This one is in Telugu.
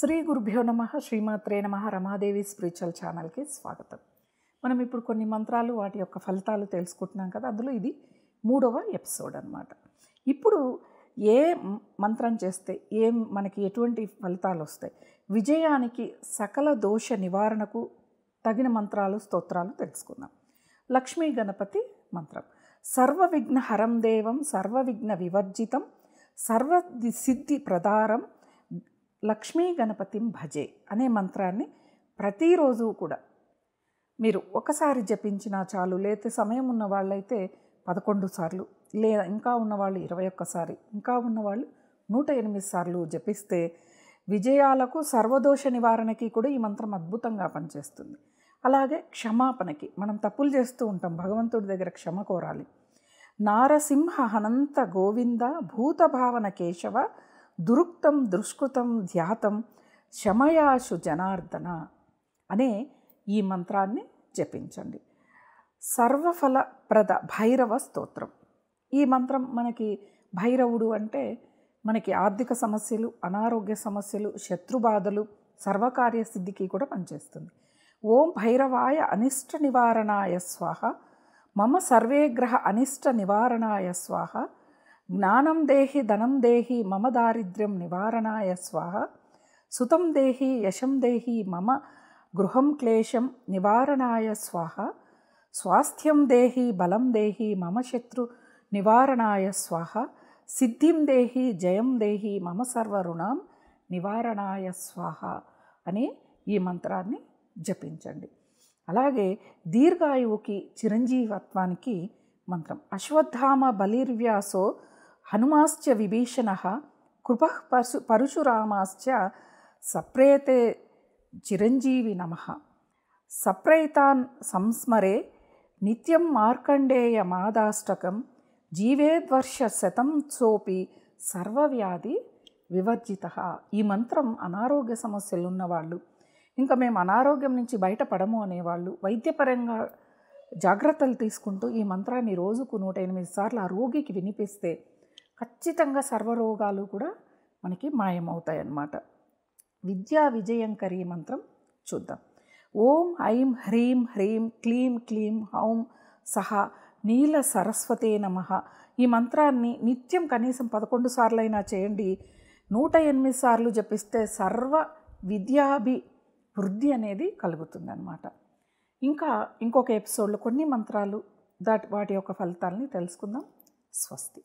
శ్రీ గురుభ్యో నమ శ్రీమాత్రే నమ రమాదేవి స్పిరిచువల్ ఛానల్కి స్వాగతం మనం ఇప్పుడు కొన్ని మంత్రాలు వాటి యొక్క ఫలితాలు తెలుసుకుంటున్నాం కదా అందులో ఇది మూడవ ఎపిసోడ్ అనమాట ఇప్పుడు ఏ మంత్రం చేస్తే ఏం మనకి ఎటువంటి ఫలితాలు వస్తాయి విజయానికి సకల దోష నివారణకు తగిన మంత్రాలు స్తోత్రాలు తెలుసుకుందాం లక్ష్మీ గణపతి మంత్రం సర్వ విఘ్న హరం దేవం సర్వ విఘ్న వివర్జితం సర్వ సిద్ధి ప్రదారం లక్ష్మీ గణపతిం భజే అనే మంత్రాన్ని ప్రతిరోజు కూడా మీరు ఒకసారి జపించినా చాలు లేతే సమయం ఉన్న వాళ్ళైతే పదకొండు సార్లు లేదా ఇంకా ఉన్నవాళ్ళు ఇరవై ఒక్కసారి ఇంకా ఉన్నవాళ్ళు నూట ఎనిమిది సార్లు జపిస్తే విజయాలకు సర్వదోష నివారణకి కూడా ఈ మంత్రం అద్భుతంగా పనిచేస్తుంది అలాగే క్షమాపణకి మనం తప్పులు చేస్తూ ఉంటాం భగవంతుడి దగ్గర క్షమ కోరాలి నారసింహ హనంత గోవింద భూతభావన కేశవ దురుక్తం దుష్కృతం ధ్యాతం శమయాషు జనార్దన అనే ఈ మంత్రాన్ని జపించండి సర్వఫలప్రద భైరవ స్తోత్రం ఈ మంత్రం మనకి భైరవుడు అంటే మనకి ఆర్థిక సమస్యలు అనారోగ్య సమస్యలు శత్రుబాధలు సర్వకార్యసిద్ధికి కూడా పనిచేస్తుంది ఓం భైరవాయ అనిష్ట నివారణాయ స్వాహ మమ సర్వేగ్రహ అనిష్ట నివారణాయ స్వాహ జ్ఞానం దేహి ధనం దేహి మమ దారిద్ర్యం నివారణాయ స్వాహ సుతం దేహి యశం దేహి మమ గృహం క్లేశం నివారణాయ స్వాహ స్వాస్థ్యం దేహి బలం దేహి మమ శత్రు నివారణాయ స్వాహ సిద్ధిం దేహి జయం దేహి మమ సర్వరుణం నివారణాయ స్వాహ అని ఈ మంత్రాన్ని జపించండి అలాగే దీర్ఘాయువుకి చిరంజీవత్వానికి మంత్రం అశ్వత్థామ బలిర్వ్యాసో హనుమాశ్చ విభీషణ కృప పరశు పరశురామాశ్చ సప్రేతే చిరంజీవి నమ సప్రైతాన్ సంస్మరే నిత్యం మార్కండేయ మాదాష్టకం జీవేద్వర్ష శతం సోపి సర్వవ్యాధి వివర్జిత ఈ మంత్రం అనారోగ్య సమస్యలు ఉన్నవాళ్ళు ఇంకా మేము అనారోగ్యం నుంచి బయటపడము అనేవాళ్ళు వైద్యపరంగా జాగ్రత్తలు తీసుకుంటూ ఈ మంత్రాన్ని రోజుకు నూట ఎనిమిది సార్లు ఆ రోగికి వినిపిస్తే ఖచ్చితంగా సర్వరోగాలు కూడా మనకి మాయమవుతాయి అన్నమాట విద్యా విజయంకరీ మంత్రం చూద్దాం ఓం ఐం హ్రీం హ్రీం క్లీం క్లీం హౌం సహా నీల సరస్వతే నమ ఈ మంత్రాన్ని నిత్యం కనీసం పదకొండు సార్లైనా చేయండి నూట ఎనిమిది సార్లు జపిస్తే సర్వ విద్యాభి వృద్ధి అనేది కలుగుతుందన్నమాట ఇంకా ఇంకొక ఎపిసోడ్లో కొన్ని మంత్రాలు దాటి వాటి యొక్క ఫలితాలని తెలుసుకుందాం స్వస్తి